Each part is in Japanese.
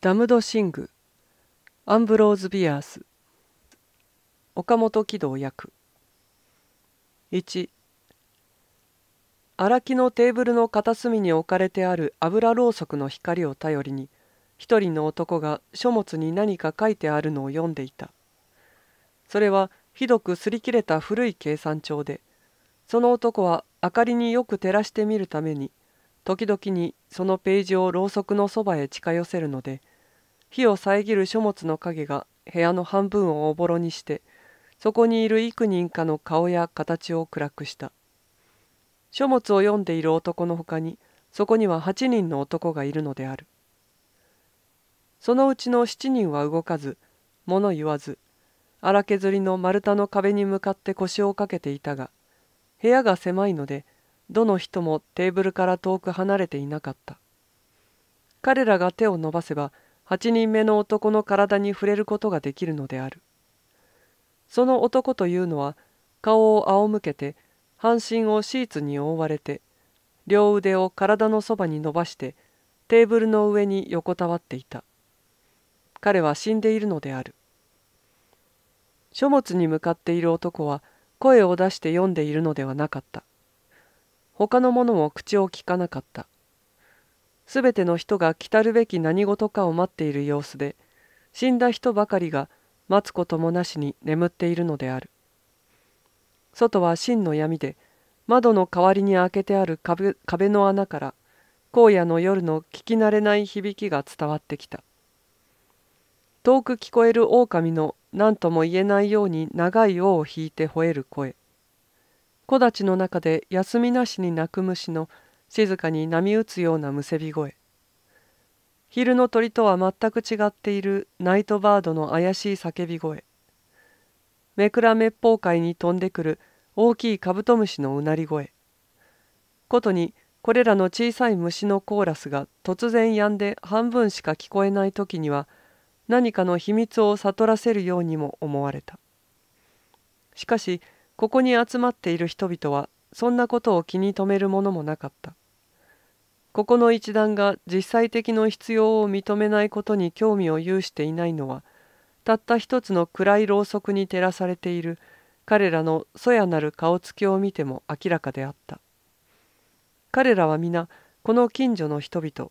ダムド・シングアンブローズ・ビアース岡本喜道役1荒木のテーブルの片隅に置かれてある油ろうそくの光を頼りに一人の男が書物に何か書いてあるのを読んでいたそれはひどく擦り切れた古い計算帳でその男は明かりによく照らしてみるために時々にそのページをろうそくのそばへ近寄せるので火を遮る書物の影が部屋の半分をおぼろにしてそこにいる幾人かの顔や形を暗くした書物を読んでいる男のほかにそこには8人の男がいるのであるそのうちの7人は動かず物言わず荒削りの丸太の壁に向かって腰をかけていたが部屋が狭いのでどの人もテーブルから遠く離れていなかった彼らが手を伸ばせば8人目の男の体に触れることができるのであるその男というのは顔を仰向けて半身をシーツに覆われて両腕を体のそばに伸ばしてテーブルの上に横たわっていた彼は死んでいるのである書物に向かっている男は声を出して読んでいるのではなかった他の者も口をきかなかったすべての人が来たるべき何事かを待っている様子で死んだ人ばかりが待つこともなしに眠っているのである外は真の闇で窓の代わりに開けてある壁壁の穴から荒野の夜の聞き慣れない響きが伝わってきた遠く聞こえる狼の何とも言えないように長い尾を引いて吠える声木立の中で休みなしに鳴く虫の「静かに波打つようなむせび声昼の鳥とは全く違っているナイトバードの怪しい叫び声めくらめっぽう界に飛んでくる大きいカブトムシのうなり声ことにこれらの小さい虫のコーラスが突然やんで半分しか聞こえない時には何かの秘密を悟らせるようにも思われたしかしここに集まっている人々はそんなことを気に留めるものもなかったここの一団が実際的の必要を認めないことに興味を有していないのはたった一つの暗いろうそくに照らされている彼らのそやなる顔つきを見ても明らかであった彼らは皆この近所の人々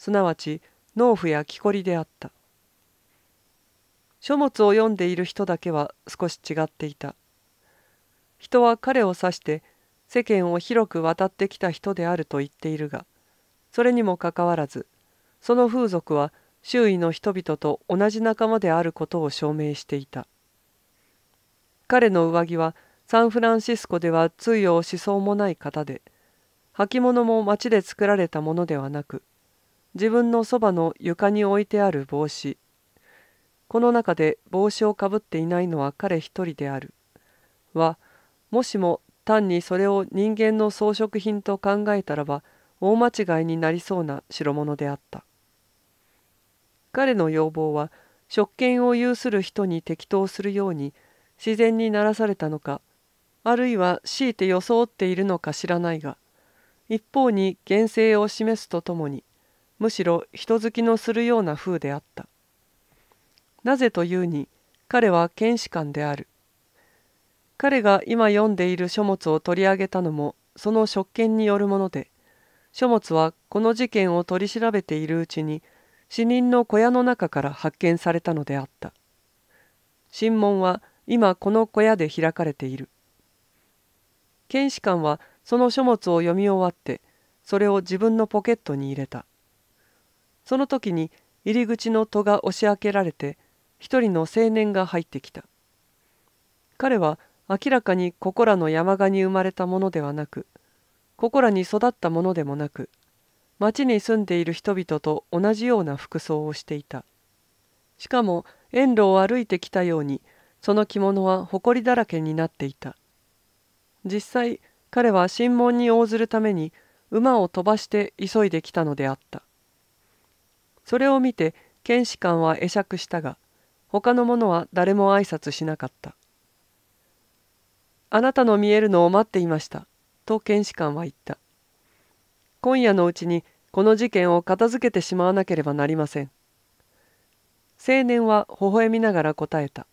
すなわち農夫や木こりであった書物を読んでいる人だけは少し違っていた人は彼を指して世間を広く渡ってきた人であると言っているがそれにもかかわらずその風俗は周囲の人々と同じ仲間であることを証明していた彼の上着はサンフランシスコでは通用しそうもない方で履物も町で作られたものではなく自分のそばの床に置いてある帽子この中で帽子をかぶっていないのは彼一人であるはもしも単にそれを人間の装飾品と考えたらば大間違いになりそうな代物であった彼の要望は職権を有する人に適当するように自然にならされたのかあるいは強いて装っているのか知らないが一方に厳正を示すとともにむしろ人好きのするような風であったなぜというに彼は検視官である彼が今読んでいる書物を取り上げたのもその職権によるもので書物はこの事件を取り調べているうちに死人の小屋の中から発見されたのであった審問は今この小屋で開かれている検視官はその書物を読み終わってそれを自分のポケットに入れたその時に入り口の戸が押し開けられて一人の青年が入ってきた彼は明らかにここらの山鹿に生まれたものではなくここらに育ったものでもなく町に住んでいる人々と同じような服装をしていたしかも遠路を歩いてきたようにその着物は埃だらけになっていた実際彼は神問に応ずるために馬を飛ばして急いできたのであったそれを見て検視官は会釈したが他の者は誰も挨拶しなかったあなたの見えるのを待っていましたと検視官は言った。今夜のうちにこの事件を片付けてしまわなければなりません。青年は微笑みながら答えた。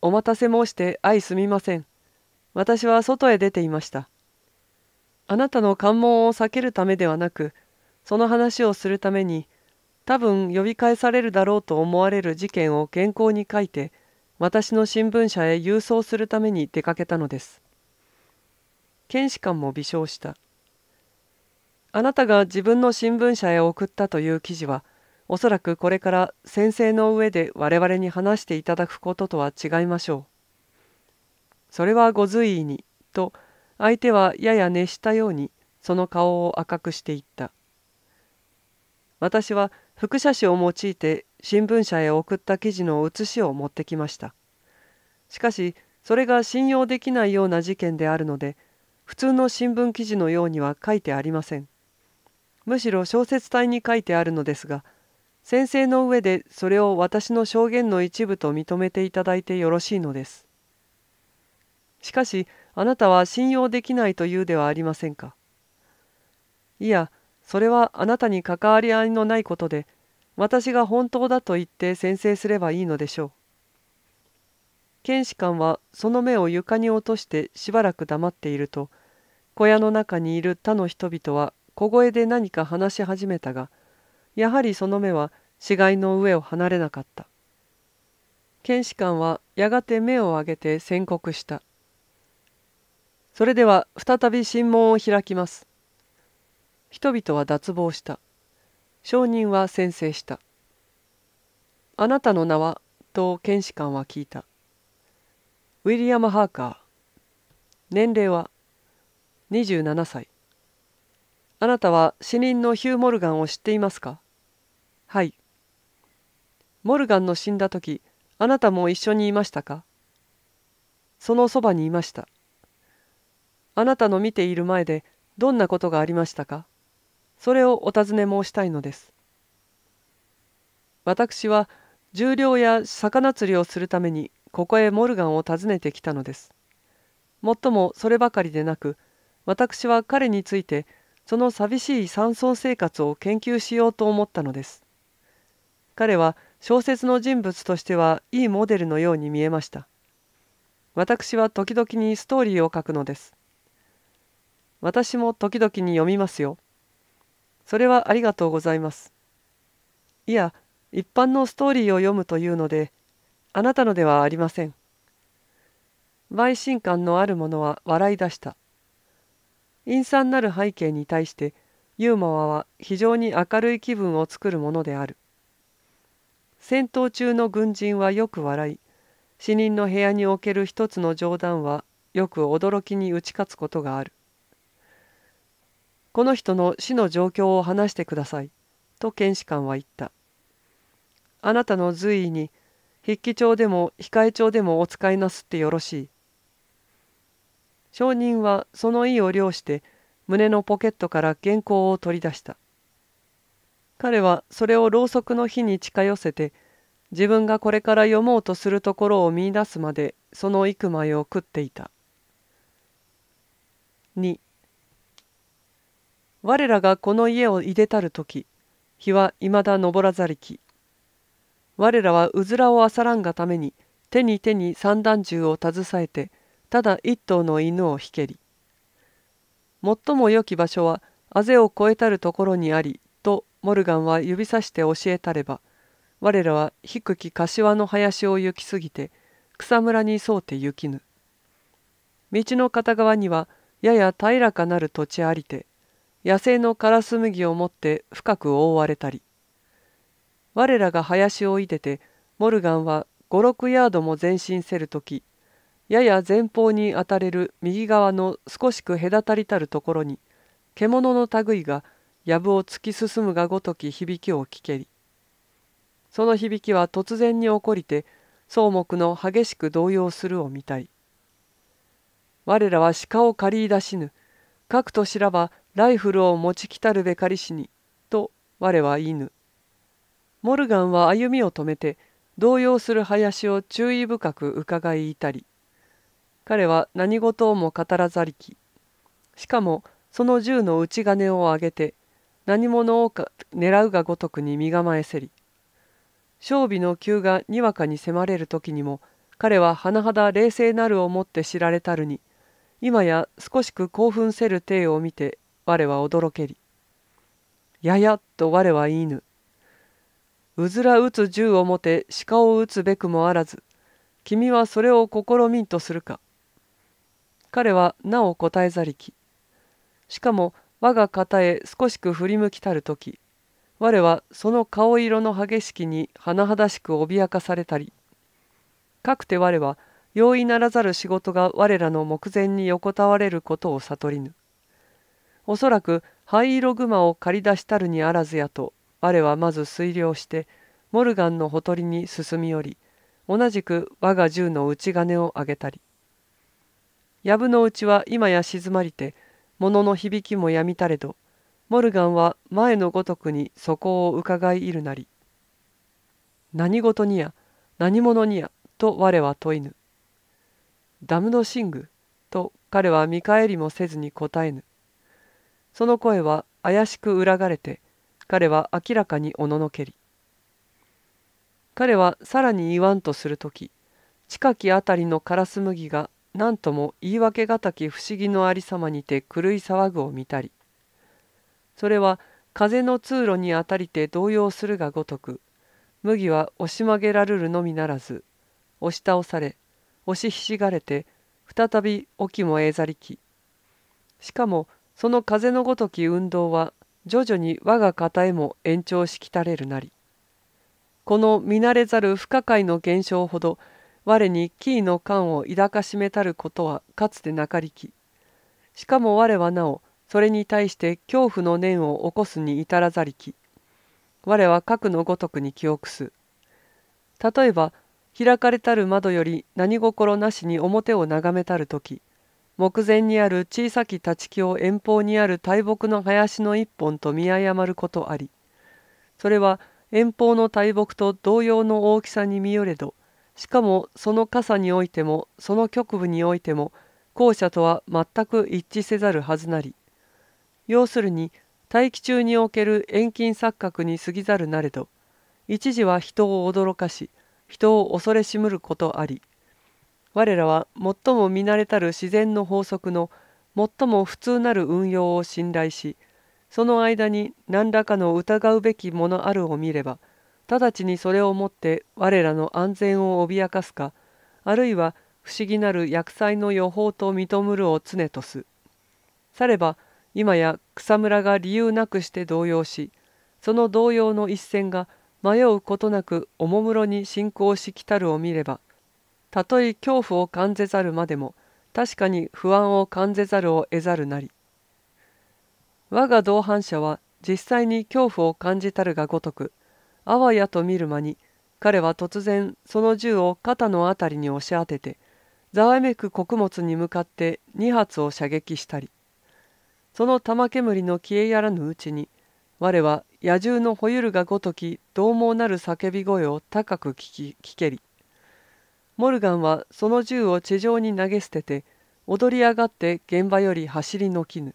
お待たせ申して愛すみません。私は外へ出ていました。あなたの関門を避けるためではなく、その話をするために、多分呼び返されるだろうと思われる事件を原稿に書いて、私の新聞社へ郵送するために出かけたのです。検視官も微笑したあなたが自分の新聞社へ送ったという記事はおそらくこれから先生の上で我々に話していただくこととは違いましょうそれはご随意にと相手はやや熱したようにその顔を赤くしていった私は副写紙を用いて新聞社へ送った記事の写しを持ってきましたしかしそれが信用できないような事件であるので普通の新聞記事のようには書いてありませんむしろ小説体に書いてあるのですが先生の上でそれを私の証言の一部と認めていただいてよろしいのですしかしあなたは信用できないというではありませんかいやそれはあなたに関わり合いのないことで私が本当だと言って宣誓すればいいのでしょう検視官はその目を床に落としてしばらく黙っていると小屋の中にいる他の人々は小声で何か話し始めたがやはりその目は死骸の上を離れなかった検視官はやがて目を上げて宣告したそれでは再び審問を開きます人々は脱帽した証人は宣誓したあなたの名はと検視官は聞いたウィリアム・ハーカー年齢は27歳あなたは死人のヒュー・モルガンを知っていますかはいモルガンの死んだ時あなたも一緒にいましたかそのそばにいましたあなたの見ている前でどんなことがありましたかそれをお尋ね申したいのです私は重量や魚釣りをするためにここへモルガンを訪ねてきたのですもっともそればかりでなく私は彼についてその寂しい山村生活を研究しようと思ったのです。彼は小説の人物としてはいいモデルのように見えました。私は時々にストーリーを書くのです。私も時々に読みますよ。それはありがとうございます。いや、一般のストーリーを読むというので、あなたのではありません。陪審感のある者は笑い出した。陰惨なる背景に対してユーモアは非常に明るい気分を作るものである戦闘中の軍人はよく笑い死人の部屋における一つの冗談はよく驚きに打ち勝つことがあるこの人の死の状況を話してくださいと検視官は言ったあなたの随意に筆記帳でも控え帳でもお使いなすってよろしい証人はその意を了して胸のポケットから原稿を取り出した彼はそれをろうそくの火に近寄せて自分がこれから読もうとするところを見いだすまでその幾枚を食っていた2我らがこの家をいでたる時日はいまだ昇らざりき我らはうずらをあさらんがために手に手に散弾銃を携えてただ一頭の犬を引けり最も良き場所はあぜを越えたるところにありとモルガンは指さして教えたれば我らは低き柏の林を行き過ぎて草むらに沿うて行きぬ道の片側にはやや平らかなる土地ありて野生のカラス麦を持って深く覆われたり我らが林をいでてモルガンは56ヤードも前進せる時やや前方に当たれる右側の少しく隔たりたるところに獣の類が藪を突き進むがごとき響きを聞けりその響きは突然に起こりて草木の激しく動揺するを見たい我らは鹿を借り出しぬかくとしらばライフルを持ちきたるべかりしにと我は言いぬモルガンは歩みを止めて動揺する林を注意深く伺いいたり彼は何事をも語らざりき。しかもその銃の内金を上げて何者をか狙うがごとくに身構えせり。勝備の急がにわかに迫れる時にも彼は甚だ冷静なるをもって知られたるに今や少しく興奮せる体を見て我は驚けり。ややと我は言いぬ。うずら打つ銃をもて鹿を撃つべくもあらず君はそれを試みんとするか。彼はなお答えざりき。しかも我が方へ少しく振り向きたる時我はその顔色の激しきに甚だしく脅かされたりかくて我は容易ならざる仕事が我らの目前に横たわれることを悟りぬおそらく灰色熊を駆り出したるにあらずやと我はまず推量してモルガンのほとりに進み寄り同じく我が銃の内金を上げたり藪のうちは今や静まりて、物の響きもやみたれど、モルガンは前のごとくにそこを伺いいるなり。何事にや、何者にや、と我は問いぬ。ダムの寝具、と彼は見返りもせずに答えぬ。その声は怪しく裏がれて、彼は明らかにおののけり。彼はさらに言わんとする時近きあたりのカラス麦が何とも言い訳がたき不思議のありさまにて狂い騒ぐを見たりそれは風の通路にあたりて動揺するがごとく麦は押し曲げられるのみならず押し倒され押しひしがれて再び沖もえざりきしかもその風のごとき運動は徐々に我が方へも延長しきたれるなりこの見慣れざる不可解の現象ほど我にキーの感を抱かしめたることはかつてなかりき。しかも我はなお、それに対して恐怖の念を起こすに至らざりき。我は核のごとくに記憶す。例えば、開かれたる窓より何心なしに表を眺めたる時目前にある小さき立ち木を遠方にある大木の林の一本と見誤ることありそれは遠方の大木と同様の大きさに見よれどしかもその傘においてもその局部においても後者とは全く一致せざるはずなり要するに大気中における遠近錯覚に過ぎざるなれど一時は人を驚かし人を恐れしむることあり我らは最も見慣れたる自然の法則の最も普通なる運用を信頼しその間に何らかの疑うべきものあるを見れば直ちにそれをもって我らの安全を脅かすかあるいは不思議なる薬剤の予報と認むるを常とす。されば今や草むらが理由なくして動揺しその動揺の一線が迷うことなくおもむろに進行しきたるを見ればたとえ恐怖を感じざるまでも確かに不安を感じざるを得ざるなり我が同伴者は実際に恐怖を感じたるがごとくあわやと見る間に彼は突然その銃を肩の辺りに押し当ててざわめく穀物に向かって2発を射撃したりその玉煙の消えやらぬうちに我は野獣のほゆるがごとき獰猛なる叫び声を高く聞き聞けりモルガンはその銃を地上に投げ捨てて踊り上がって現場より走りのきぬ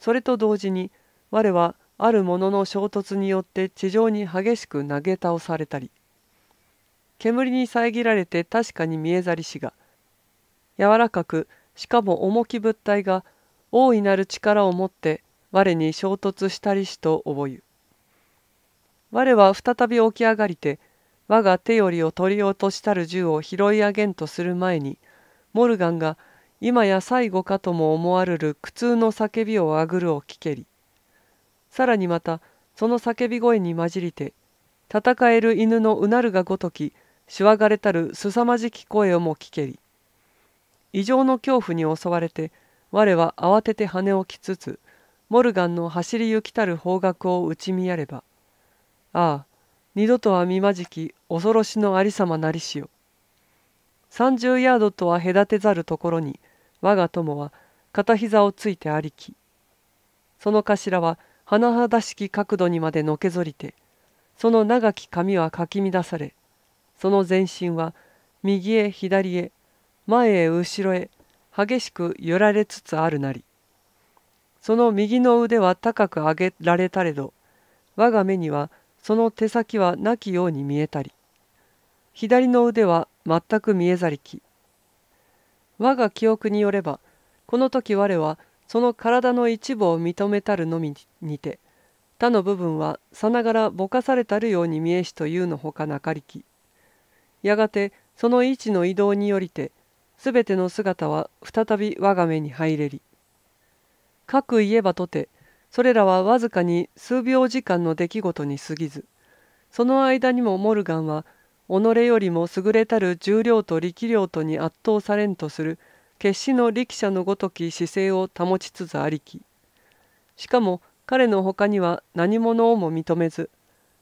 それと同時に我はあるものの衝突によって地上に激しく投げ倒されたり煙に遮られて確かに見えざりしが柔らかくしかも重き物体が大いなる力を持って我に衝突したりしと覚う我は再び起き上がりて我が手よりを取り落としたる銃を拾い上げんとする前にモルガンが今や最後かとも思われる苦痛の叫びをあぐるを聞けりさらにまたその叫び声に混じりて戦える犬のうなるがごときしわがれたるすさまじき声をも聞けり異常の恐怖に襲われて我は慌てて羽をきつつモルガンの走り行きたる方角を打ち見やればああ二度とは見まじき恐ろしのありさまなりしよ三十ヤードとは隔てざるところに我が友は片膝をついてありきその頭は甚だしき角度にまでのけぞりてその長き髪はかき乱されその全身は右へ左へ前へ後ろへ激しく揺られつつあるなりその右の腕は高く上げられたれど我が目にはその手先はなきように見えたり左の腕は全く見えざりき我が記憶によればこの時我はその体の一部を認めたるのみにて他の部分はさながらぼかされたるように見えしというのほかなかりきやがてその位置の移動によりてすべての姿は再び我が目に入れりかく言えばとてそれらはわずかに数秒時間の出来事に過ぎずその間にもモルガンは己よりも優れたる重量と力量とに圧倒されんとする決死の力者のごとき姿勢を保ちつつありきしかも彼の他には何者をも認めず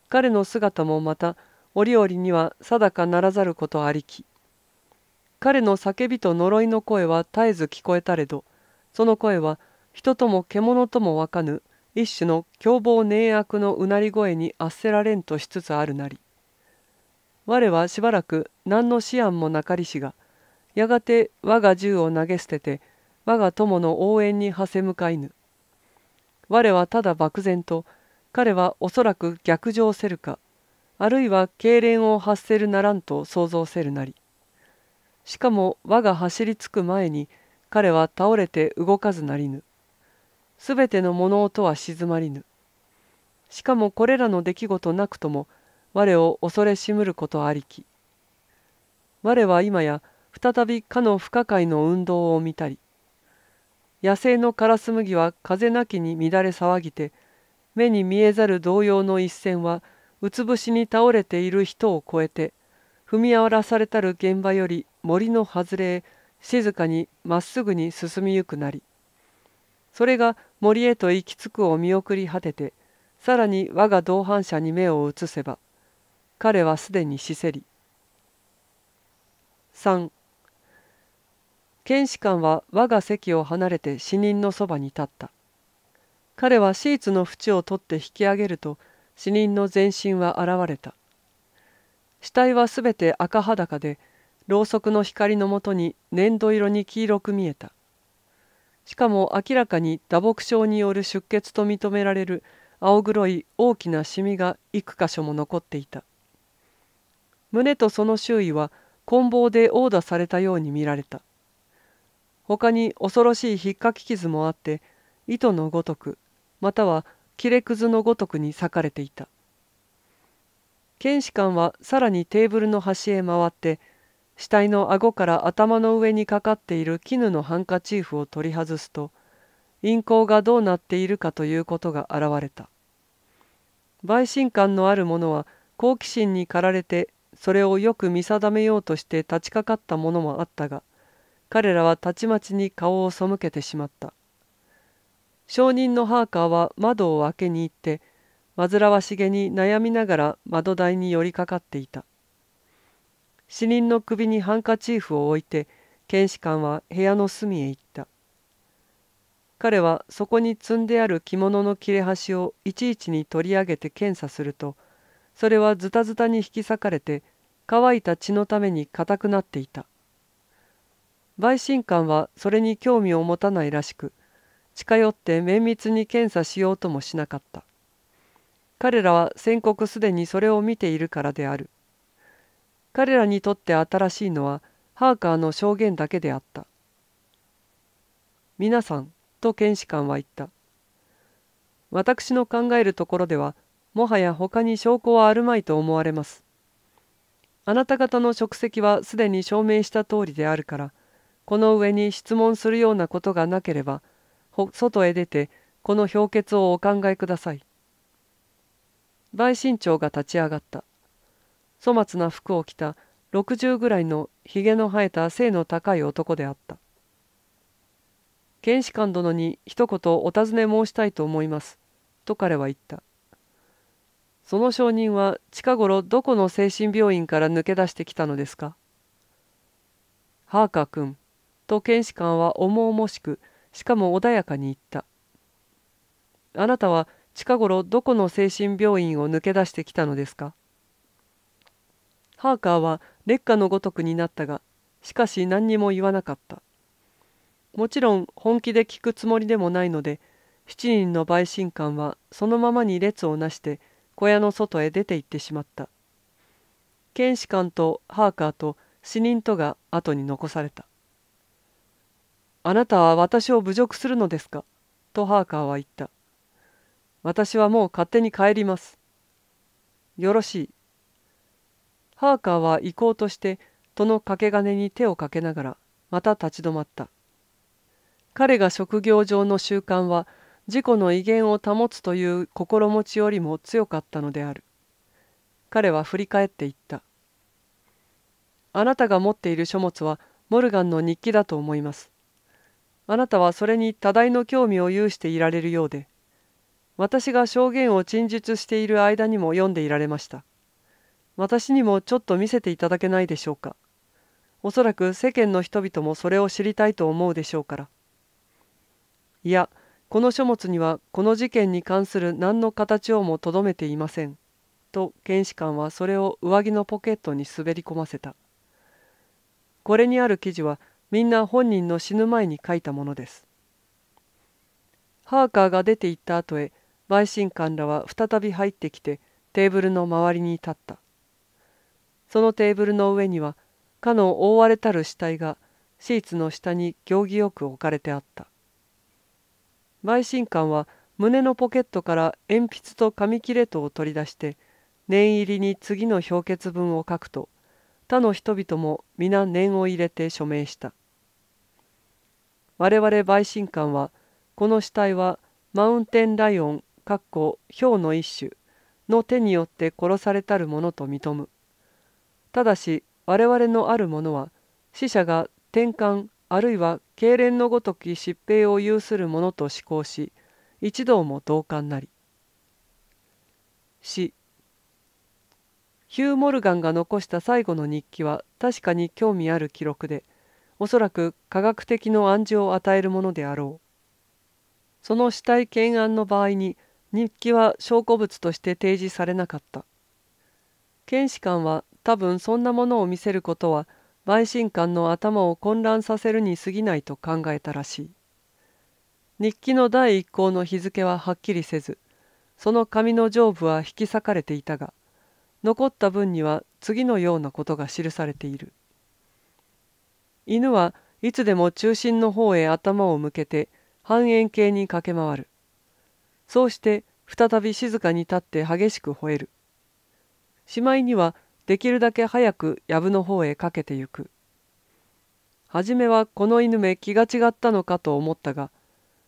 彼の姿もまた折々には定かならざることありき彼の叫びと呪いの声は絶えず聞こえたれどその声は人とも獣ともわかぬ一種の凶暴粘悪のうなり声に圧せられんとしつつあるなり我はしばらく何の思案もなかりしが「やがて我が銃を投げ捨てて我が友の応援にはせ向かいぬ我はただ漠然と彼はおそらく逆上せるかあるいは痙攣を発せるならんと想像せるなりしかも我が走りつく前に彼は倒れて動かずなりぬすべての物音は静まりぬしかもこれらの出来事なくとも我を恐れしむることありき我は今や再びかの不可解の運動を見たり野生のカラス麦は風なきに乱れ騒ぎて目に見えざる動揺の一線はうつぶしに倒れている人を越えて踏み荒らされたる現場より森の外れへ静かにまっすぐに進みゆくなりそれが森へと行き着くを見送り果ててさらに我が同伴者に目を移せば彼はすでに死せり3検視官は我が席を離れて死人のそばに立った。彼はシーツの縁を取って引き上げると死人の全身は現れた。死体はすべて赤裸で、ろうそくの光のもとに粘土色に黄色く見えた。しかも明らかに打撲症による出血と認められる青黒い大きなシミが幾箇所も残っていた。胸とその周囲は棍棒で殴打されたように見られた。他に恐ろしいひっかき傷もあって糸のごとくまたは切れくずのごとくに裂かれていた検視官はさらにテーブルの端へ回って死体の顎から頭の上にかかっている絹のハンカチーフを取り外すと陰行がどうなっているかということが現れた陪審感のある者は好奇心に駆られてそれをよく見定めようとして立ちかかったものもあったが「彼らはたちまちに顔を背けてしまった。証人のハーカーは窓を開けに行って、煩わしげに悩みながら窓台に寄りかかっていた。死人の首にハンカチーフを置いて、検視官は部屋の隅へ行った。彼はそこに積んである着物の切れ端をいちいちに取り上げて検査すると、それはズタズタに引き裂かれて、乾いた血のために硬くなっていた。陪審官はそれに興味を持たないらしく近寄って綿密に検査しようともしなかった彼らは宣告すでにそれを見ているからである彼らにとって新しいのはハーカーの証言だけであった皆さんと検視官は言った私の考えるところではもはや他に証拠はあるまいと思われますあなた方の職責はすでに証明した通りであるからこの上に質問するようなことがなければ外へ出てこの評決をお考えください。陪審長が立ち上がった。粗末な服を着た60ぐらいのひげの生えた背の高い男であった。検視官殿に一言お尋ね申したいと思います。と彼は言った。その証人は近頃どこの精神病院から抜け出してきたのですかハーカー君。と検視官は重々しくしかも穏やかに言ったあなたは近頃どこの精神病院を抜け出してきたのですかハーカーは劣化のごとくになったがしかし何にも言わなかったもちろん本気で聞くつもりでもないので7人の陪審官はそのままに列をなして小屋の外へ出て行ってしまった検視官とハーカーと死人とが後に残されたあなたは私を侮辱するのですかとハーカーは言った。私はもう勝手に帰ります。よろしい。ハーカーは行こうとして、戸の掛け金に手をかけながら、また立ち止まった。彼が職業上の習慣は、自己の威厳を保つという心持ちよりも強かったのである。彼は振り返って言った。あなたが持っている書物はモルガンの日記だと思います。あなたはそれに多大の興味を有していられるようで私が証言を陳述している間にも読んでいられました私にもちょっと見せていただけないでしょうかおそらく世間の人々もそれを知りたいと思うでしょうからいやこの書物にはこの事件に関する何の形をもとどめていません」と検視官はそれを上着のポケットに滑り込ませたこれにある記事はみんな本人の死ぬ前に書いたものです。ハーカーが出て行った後へ陪審官らは再び入ってきてテーブルの周りに立った。そのテーブルの上にはかの覆われたる死体がシーツの下に行儀よく置かれてあった。陪審官は胸のポケットから鉛筆と紙切れとを取り出して念入りに次の評決文を書くと他の人々も皆念を入れて署名した。我々陪審官はこの死体はマウンテンライオンかっこヒョウの一種の手によって殺されたるものと認む。ただし我々のあるものは死者が転換あるいは痙攣のごとき疾病を有するものと思考し一同も同感なり。死ヒュー・モルガンが残した最後の日記は確かに興味ある記録でおそらく科学的の暗示を与えるものであろうその死体懸案の場合に日記は証拠物として提示されなかった検視官は多分そんなものを見せることは陪審官の頭を混乱させるに過ぎないと考えたらしい日記の第一項の日付ははっきりせずその紙の上部は引き裂かれていたが「残った文には次のようなことが記されている。犬はいつでも中心の方へ頭を向けて半円形に駆け回る。そうして再び静かに立って激しく吠える。しまいにはできるだけ早く藪の方へかけてゆく。はじめはこの犬め気が違ったのかと思ったが、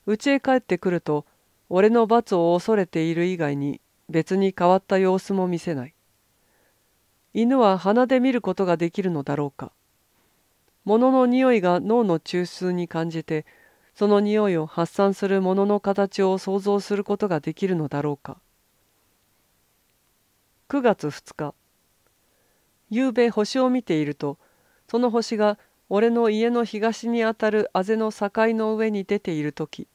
家へ帰ってくると、俺の罰を恐れている以外に別に変わった様子も見せない。犬は鼻で見ることができるのだろうか物の匂いが脳の中枢に感じてその匂いを発散するものの形を想像することができるのだろうか9月2日夕べ星を見ているとその星が俺の家の東にあたるあぜの境の上に出ている時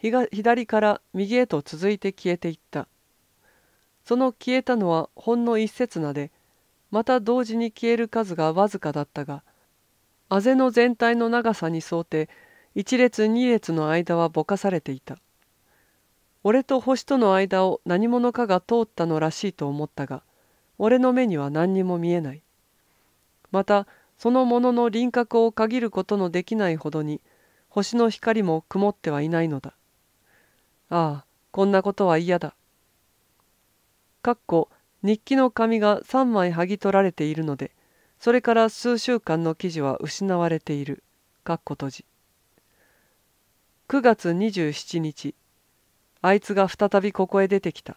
左から右へと続いて消えていったその消えたのはほんの一刹那でまた同時に消える数がわずかだったがあぜの全体の長さに沿って一列二列の間はぼかされていた俺と星との間を何者かが通ったのらしいと思ったが俺の目には何にも見えないまたそのものの輪郭を限ることのできないほどに星の光も曇ってはいないのだああこんなことは嫌だ。かっこ日記の紙が3枚剥ぎ取られているのでそれから数週間の記事は失われている。かっこ閉じ9月27日あいつが再びここへ出てきた。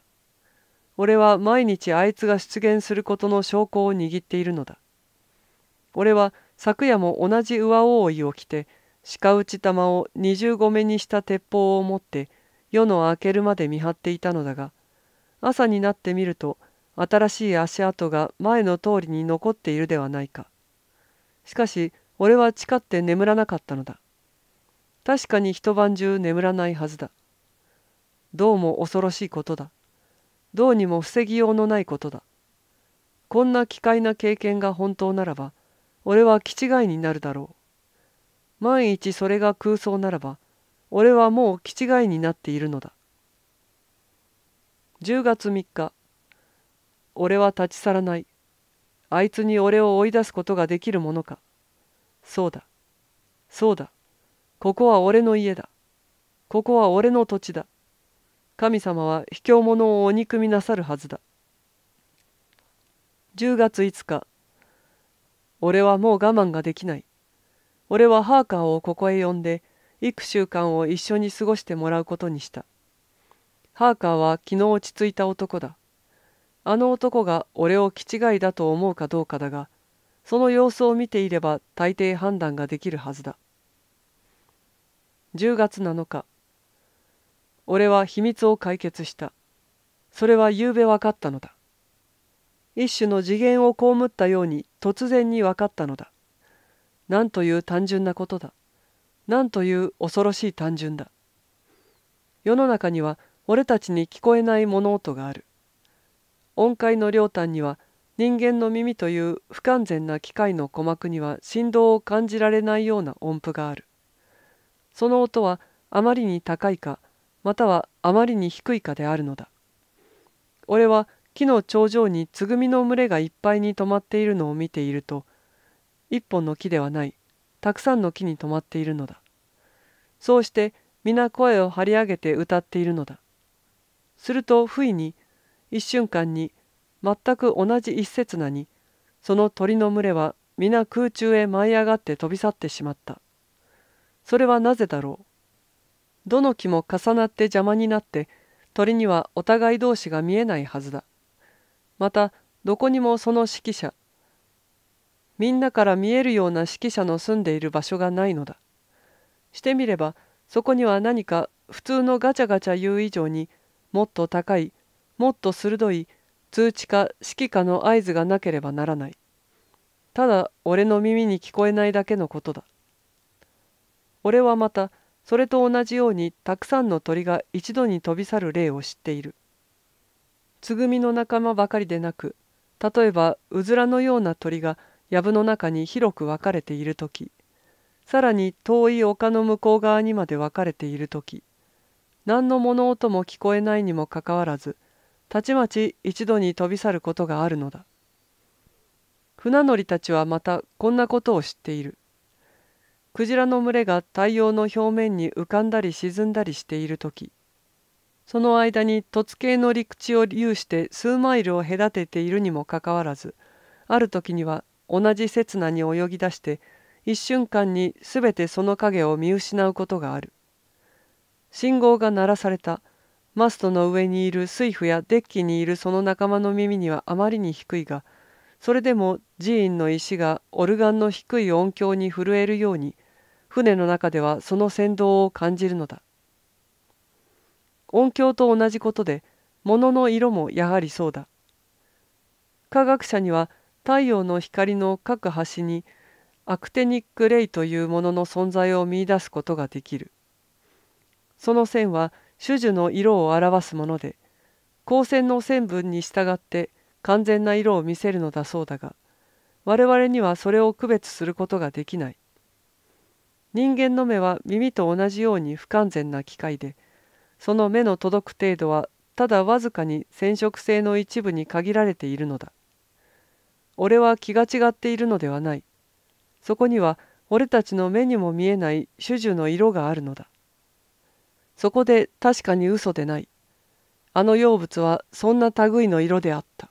俺は毎日あいつが出現することの証拠を握っているのだ。俺は昨夜も同じ上覆いを着て鹿打ち玉を25目にした鉄砲を持って夜の明けるまで見張っていたのだが朝になってみると新しい足跡が前の通りに残っているではないか。しかし俺は誓って眠らなかったのだ。確かに一晩中眠らないはずだ。どうも恐ろしいことだ。どうにも防ぎようのないことだ。こんな奇怪な経験が本当ならば、俺は気違いになるだろう。万一それが空想ならば、俺はもう気違いになっているのだ。10月3日。俺は立ち去らない。あいつに俺を追い出すことができるものか。そうだ。そうだ。ここは俺の家だ。ここは俺の土地だ。神様は卑怯者をお憎みなさるはずだ。10月5日。俺はもう我慢ができない。俺はハーカーをここへ呼んで、幾週間を一緒に過ごしてもらうことにした。ハーカーは気の落ち着いた男だ。あの男が俺を気違いだと思うかどうかだがその様子を見ていれば大抵判断ができるはずだ10月7日俺は秘密を解決したそれは昨べ分かったのだ一種の次元を被ったように突然に分かったのだなんという単純なことだなんという恐ろしい単純だ世の中には俺たちに聞こえない物音がある音階の両端には人間の耳という不完全な機械の鼓膜には振動を感じられないような音符がある。その音はあまりに高いかまたはあまりに低いかであるのだ。俺は木の頂上につぐみの群れがいっぱいに止まっているのを見ていると一本の木ではないたくさんの木に止まっているのだ。そうして皆声を張り上げて歌っているのだ。すると不意に一瞬間に全く同じ一刹那にその鳥の群れは皆空中へ舞い上がって飛び去ってしまった。それはなぜだろう。どの木も重なって邪魔になって鳥にはお互い同士が見えないはずだ。またどこにもその指揮者みんなから見えるような指揮者の住んでいる場所がないのだ。してみればそこには何か普通のガチャガチャ言う以上にもっと高いもっと鋭い通知か指揮かの合図がなければならない。ただ俺の耳に聞こえないだけのことだ。俺はまたそれと同じようにたくさんの鳥が一度に飛び去る例を知っている。つぐみの仲間ばかりでなく例えばうずらのような鳥が藪の中に広く分かれている時さらに遠い丘の向こう側にまで分かれている時何の物音も聞こえないにもかかわらずたちまち一度に飛び去ることがあるのだ船乗りたちはまたこんなことを知っているクジラの群れが太陽の表面に浮かんだり沈んだりしている時その間に突形の陸地を有して数マイルを隔てているにもかかわらずある時には同じ刹那に泳ぎ出して一瞬間に全てその影を見失うことがある信号が鳴らされた「マストの上にいる水夫やデッキにいるその仲間の耳にはあまりに低いがそれでも寺院の石がオルガンの低い音響に震えるように船の中ではその先導を感じるのだ音響と同じことで物の色もやはりそうだ科学者には太陽の光の各端にアクテニック・レイというものの存在を見いだすことができるその線は種々の色を表すもので光線の線分に従って完全な色を見せるのだそうだが我々にはそれを区別することができない人間の目は耳と同じように不完全な機械でその目の届く程度はただわずかに染色性の一部に限られているのだ俺は気が違っているのではないそこには俺たちの目にも見えない種樹の色があるのだそこで確かに嘘でない。あの妖物はそんな類の色であった。